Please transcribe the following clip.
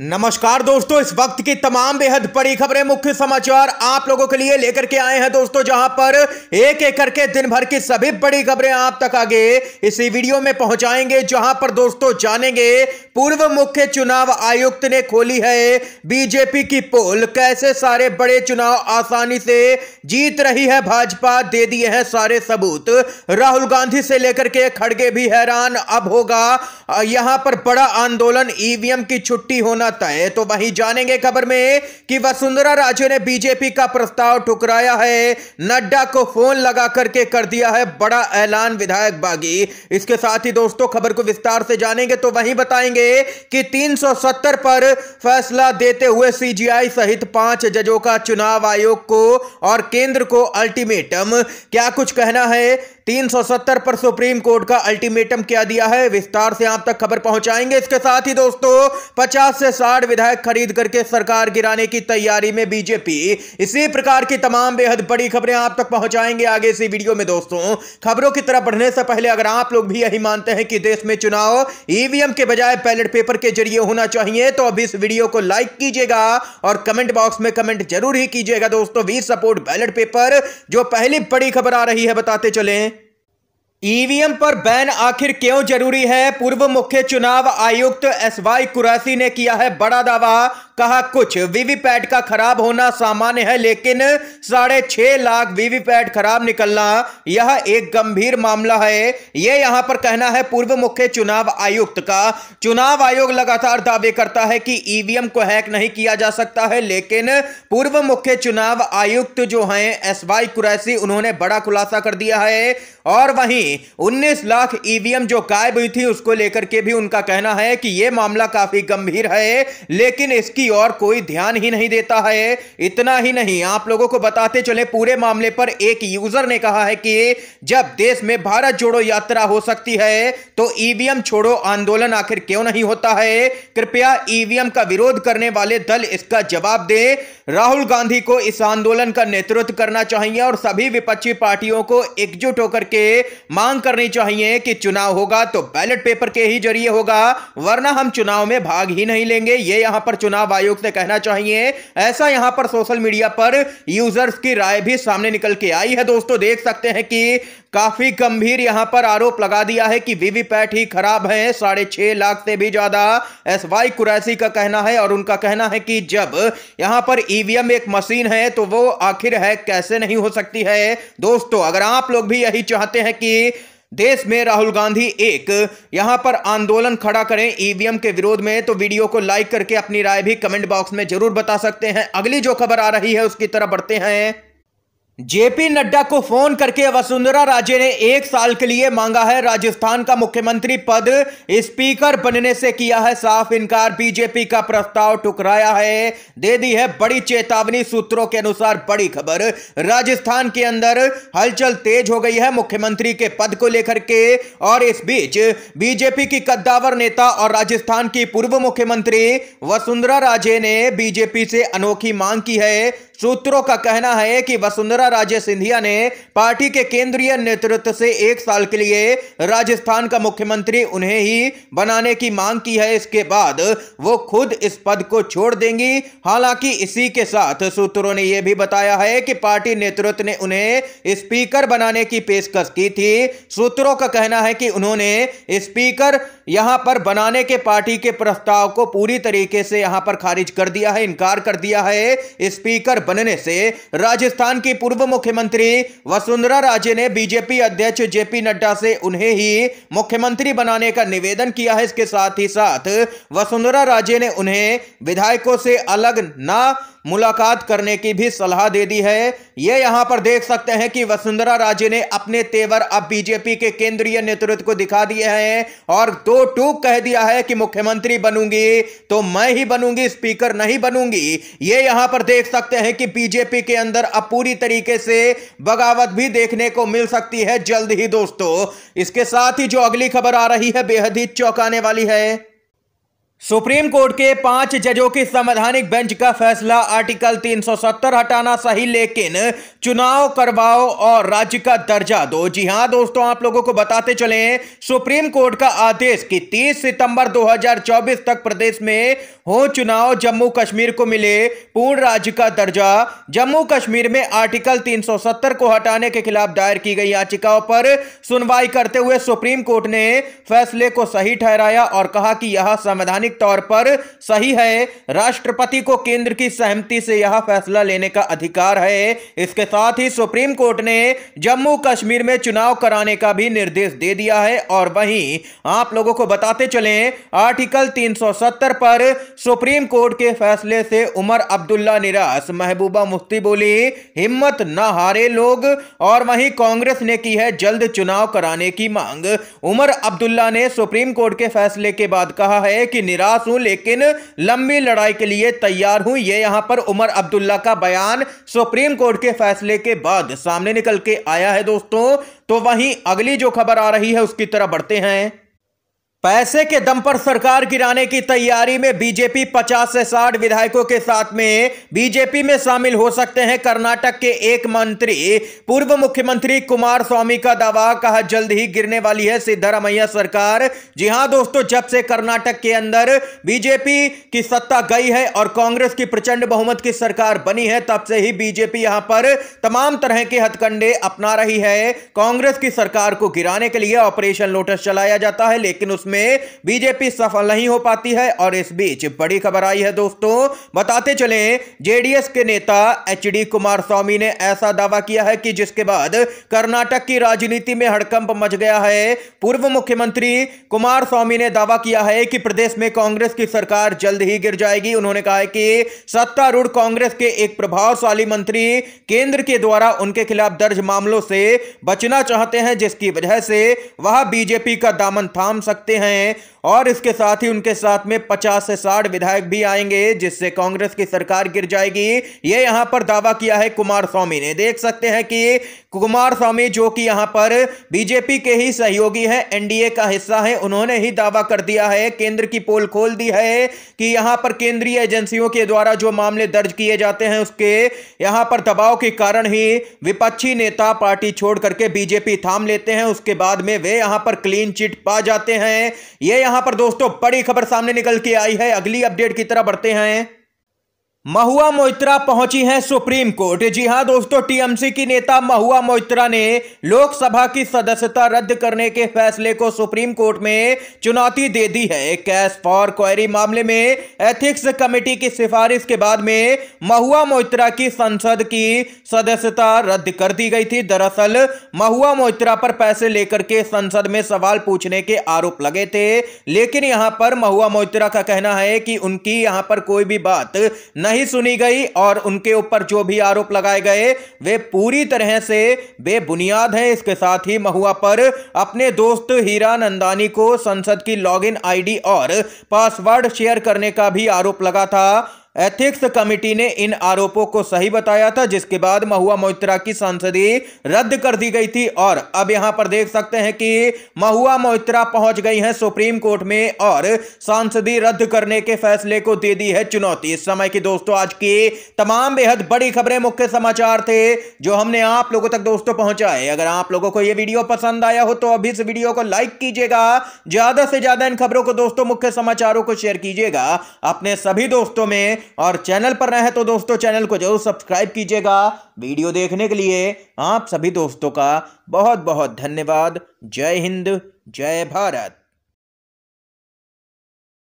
नमस्कार दोस्तों इस वक्त की तमाम बेहद बड़ी खबरें मुख्य समाचार आप लोगों के लिए लेकर के आए हैं दोस्तों जहां पर एक एक करके दिन भर की सभी बड़ी खबरें आप तक आगे इसी वीडियो में पहुंचाएंगे जहां पर दोस्तों जानेंगे पूर्व मुख्य चुनाव आयुक्त ने खोली है बीजेपी की पोल कैसे सारे बड़े चुनाव आसानी से जीत रही है भाजपा दे दिए हैं सारे सबूत राहुल गांधी से लेकर के खड़गे भी हैरान अब होगा यहां पर बड़ा आंदोलन ईवीएम की छुट्टी होना होना तय तो वहीं जानेंगे खबर में कि वसुंधरा राजे ने बीजेपी का प्रस्ताव ठुकराया है नड्डा को फोन लगा करके कर दिया है बड़ा ऐलान विधायक बागी इसके साथ ही दोस्तों खबर को विस्तार से जानेंगे तो वहीं बताएंगे कि 370 पर फैसला देते हुए सीजीआई सहित पांच जजों का चुनाव आयोग को और केंद्र को अल्टीमेटम क्या कुछ कहना है 370 पर सुप्रीम कोर्ट का अल्टीमेटम क्या दिया है विस्तार से आप तक खबर पहुंचाएंगे इसके साथ ही दोस्तों 50 से 60 विधायक खरीद करके सरकार गिराने की तैयारी में बीजेपी इसी प्रकार की तमाम बेहद बड़ी खबरें आप तक पहुंचाएंगे आगे इसी वीडियो में दोस्तों खबरों की तरफ बढ़ने से पहले अगर आप लोग भी यही मानते हैं कि देश में चुनाव ईवीएम के बजाय बैलेट पेपर के जरिए होना चाहिए तो अभी इस वीडियो को लाइक कीजिएगा और कमेंट बॉक्स में कमेंट जरूर ही कीजिएगा दोस्तों वी सपोर्ट बैलेट पेपर जो पहली बड़ी खबर आ रही है बताते चलें ईवीएम पर बैन आखिर क्यों जरूरी है पूर्व मुख्य चुनाव आयुक्त एस वाई कुरैसी ने किया है बड़ा दावा कहा कुछ वीवीपैट का खराब होना सामान्य है लेकिन साढ़े छह लाख वीवीपैट खराब निकलना यह एक गंभीर मामला है यह यहां पर कहना है पूर्व मुख्य चुनाव आयुक्त का चुनाव आयोग लगातार दावे करता है कि ईवीएम को हैक नहीं किया जा सकता है लेकिन पूर्व मुख्य चुनाव आयुक्त जो हैं एस वाई कुरैसी उन्होंने बड़ा खुलासा कर दिया है और वहीं उन्नीस लाख ईवीएम जो गायब हुई थी उसको लेकर के भी उनका कहना है कि यह मामला काफी गंभीर है लेकिन इसकी की ओर कोई ध्यान ही नहीं देता है इतना ही नहीं आप लोगों को बताते चले पूरे मामले पर एक यूजर ने कहा है कि जब देश में भारत जोड़ो यात्रा हो सकती है तो ईवीएम छोड़ो आंदोलन आखिर क्यों नहीं होता है कृपया ईवीएम का विरोध करने वाले दल इसका जवाब दे राहुल गांधी को इस आंदोलन का नेतृत्व करना चाहिए और सभी विपक्षी पार्टियों को एकजुट होकर के मांग करनी चाहिए कि चुनाव होगा तो बैलेट पेपर के ही जरिए होगा वरना हम चुनाव में भाग ही नहीं लेंगे ये यहां पर चुनाव आयोग से कहना चाहिए ऐसा यहां पर सोशल मीडिया पर यूजर्स की राय भी सामने निकल के आई है दोस्तों देख सकते हैं कि काफी गंभीर यहां पर आरोप लगा दिया है कि वीवीपैट ही खराब है साढ़े छह लाख से भी ज्यादा एस वाई कुरैसी का कहना है और उनका कहना है कि जब यहां पर ईवीएम एक मशीन है तो वो आखिर है कैसे नहीं हो सकती है दोस्तों अगर आप लोग भी यही चाहते हैं कि देश में राहुल गांधी एक यहां पर आंदोलन खड़ा करें ईवीएम के विरोध में तो वीडियो को लाइक करके अपनी राय भी कमेंट बॉक्स में जरूर बता सकते हैं अगली जो खबर आ रही है उसकी तरफ बढ़ते हैं जेपी नड्डा को फोन करके वसुंधरा राजे ने एक साल के लिए मांगा है राजस्थान का मुख्यमंत्री पद स्पीकर बनने से किया है साफ इनकार बीजेपी का प्रस्ताव टुकराया है दे दी है बड़ी चेतावनी सूत्रों के अनुसार बड़ी खबर राजस्थान के अंदर हलचल तेज हो गई है मुख्यमंत्री के पद को लेकर के और इस बीच बीजेपी की कद्दावर नेता और राजस्थान की पूर्व मुख्यमंत्री वसुंधरा राजे ने बीजेपी से अनोखी मांग की है सूत्रों का कहना है कि वसुंधरा राजे सिंधिया ने पार्टी के केंद्रीय नेतृत्व से एक साल के लिए राजस्थान का मुख्यमंत्री उन्हें ही बनाने की मांग की है इसके बाद वो खुद इस पद को छोड़ देंगी हालांकि इसी के साथ सूत्रों ने यह भी बताया है कि पार्टी नेतृत्व ने उन्हें स्पीकर बनाने की पेशकश की थी सूत्रों का कहना है कि उन्होंने स्पीकर यहाँ पर बनाने के पार्टी के प्रस्ताव को पूरी तरीके से यहाँ पर खारिज कर दिया है इनकार कर दिया है स्पीकर बनने से राजस्थान की पूर्व मुख्यमंत्री वसुंधरा राजे ने बीजेपी अध्यक्ष जेपी नड्डा से उन्हें ही मुख्यमंत्री बनाने का निवेदन किया है इसके साथ ही साथ वसुंधरा राजे ने उन्हें विधायकों से अलग ना मुलाकात करने की भी सलाह दे दी है ये यहां पर देख सकते हैं कि वसुंधरा राजे ने अपने तेवर अब बीजेपी के केंद्रीय नेतृत्व को दिखा दिए हैं और दो टूक कह दिया है कि मुख्यमंत्री बनूंगी तो मैं ही बनूंगी स्पीकर नहीं बनूंगी ये यहां पर देख सकते हैं कि बीजेपी के अंदर अब पूरी तरीके से बगावत भी देखने को मिल सकती है जल्द ही दोस्तों इसके साथ ही जो अगली खबर आ रही है बेहद ही चौंकाने वाली है सुप्रीम कोर्ट के पांच जजों की संवैधानिक बेंच का फैसला आर्टिकल 370 हटाना सही लेकिन चुनाव करवाओ और राज्य का दर्जा दो जी हां दोस्तों आप लोगों को बताते चले सुप्रीम कोर्ट का आदेश कि 30 सितंबर 2024 तक प्रदेश में हो चुनाव जम्मू कश्मीर को मिले पूर्ण राज्य का दर्जा जम्मू कश्मीर में आर्टिकल 370 को हटाने के खिलाफ दायर की गई याचिकाओं पर सुनवाई करते हुए सुप्रीम कोर्ट ने फैसले को सही ठहराया और कहा कि यह संवैधानिक संवैधानिक तौर पर सही है राष्ट्रपति को केंद्र की सहमति से यह फैसला लेने का अधिकार है इसके साथ ही सुप्रीम कोर्ट ने जम्मू कश्मीर में चुनाव कराने का भी निर्देश दे दिया है और वहीं आप लोगों को बताते चले आर्टिकल 370 पर सुप्रीम कोर्ट के फैसले से उमर अब्दुल्ला निराश महबूबा मुफ्ती बोली हिम्मत न हारे लोग और वहीं कांग्रेस ने की है जल्द चुनाव कराने की मांग उमर अब्दुल्ला ने सुप्रीम कोर्ट के फैसले के बाद कहा है कि निराश हूं लेकिन लंबी लड़ाई के लिए तैयार हूं ये यहां पर उमर अब्दुल्ला का बयान सुप्रीम कोर्ट के फैसले के बाद सामने निकल के आया है दोस्तों तो वहीं अगली जो खबर आ रही है उसकी तरह बढ़ते हैं पैसे के दम पर सरकार गिराने की तैयारी में बीजेपी 50 से 60 विधायकों के साथ में बीजेपी में शामिल हो सकते हैं कर्नाटक के एक मंत्री पूर्व मुख्यमंत्री कुमार स्वामी का दावा कहा जल्द ही गिरने वाली है सिद्धारमैया सरकार जी हां दोस्तों जब से कर्नाटक के अंदर बीजेपी की सत्ता गई है और कांग्रेस की प्रचंड बहुमत की सरकार बनी है तब से ही बीजेपी यहां पर तमाम तरह के हथकंडे अपना रही है कांग्रेस की सरकार को गिराने के लिए ऑपरेशन लोटस चलाया जाता है लेकिन उसमें में बीजेपी सफल नहीं हो पाती है और इस बीच बड़ी खबर आई है दोस्तों बताते चले जेडीएस के नेता एच डी कुमार स्वामी ने ऐसा दावा किया है कि जिसके बाद कर्नाटक की राजनीति में हड़कंप मच गया है पूर्व मुख्यमंत्री कुमार स्वामी ने दावा किया है कि प्रदेश में कांग्रेस की सरकार जल्द ही गिर जाएगी उन्होंने कहा है कि सत्तारूढ़ कांग्रेस के एक प्रभावशाली मंत्री केंद्र के द्वारा उनके खिलाफ दर्ज मामलों से बचना चाहते हैं जिसकी वजह से वह बीजेपी का दामन थाम सकते हैं हैं और इसके साथ ही उनके साथ में पचास से साठ विधायक भी आएंगे जिससे कांग्रेस की सरकार गिर जाएगी ये यहां पर दावा किया है कुमार स्वामी ने देख सकते हैं कि कुमार स्वामी जो कि यहां पर बीजेपी के ही सहयोगी हैं एनडीए का हिस्सा है उन्होंने ही दावा कर दिया है केंद्र की पोल खोल दी है कि यहां पर केंद्रीय एजेंसियों के द्वारा जो मामले दर्ज किए जाते हैं उसके यहां पर दबाव के कारण ही विपक्षी नेता पार्टी छोड़ करके बीजेपी थाम लेते हैं उसके बाद में वे यहां पर क्लीन चिट पा जाते हैं ये यहां पर दोस्तों बड़ी खबर सामने निकल के आई है अगली अपडेट की तरह बढ़ते हैं महुआ मोइत्रा पहुंची हैं सुप्रीम कोर्ट जी हां दोस्तों टीएमसी की नेता महुआ मोइत्रा ने लोकसभा की सदस्यता रद्द करने के फैसले को सुप्रीम कोर्ट में चुनौती दे दी है कैश फॉर क्वेरी मामले में एथिक्स कमेटी की सिफारिश के बाद में महुआ मोइत्रा की संसद की सदस्यता रद्द कर दी गई थी दरअसल महुआ मोइत्रा पर पैसे लेकर के संसद में सवाल पूछने के आरोप लगे थे लेकिन यहां पर महुआ मोइत्रा का कहना है कि उनकी यहां पर कोई भी बात नहीं नहीं सुनी गई और उनके ऊपर जो भी आरोप लगाए गए वे पूरी तरह से बेबुनियाद हैं इसके साथ ही महुआ पर अपने दोस्त हीरा नंदानी को संसद की लॉगिन आईडी और पासवर्ड शेयर करने का भी आरोप लगा था एथिक्स कमेटी ने इन आरोपों को सही बताया था जिसके बाद महुआ मोहित्रा की सांसदी रद्द कर दी गई थी और अब यहां पर देख सकते हैं कि महुआ मोहित्रा पहुंच गई हैं सुप्रीम कोर्ट में और सांसदी रद्द करने के फैसले को दे दी है चुनौती इस समय की दोस्तों आज की तमाम बेहद बड़ी खबरें मुख्य समाचार थे जो हमने आप लोगों तक दोस्तों पहुंचाए अगर आप लोगों को यह वीडियो पसंद आया हो तो अभी इस वीडियो को लाइक कीजिएगा ज्यादा से ज्यादा इन खबरों को दोस्तों मुख्य समाचारों को शेयर कीजिएगा अपने सभी दोस्तों में और चैनल पर नए हैं तो दोस्तों चैनल को जरूर सब्सक्राइब कीजिएगा वीडियो देखने के लिए आप सभी दोस्तों का बहुत बहुत धन्यवाद जय हिंद जय भारत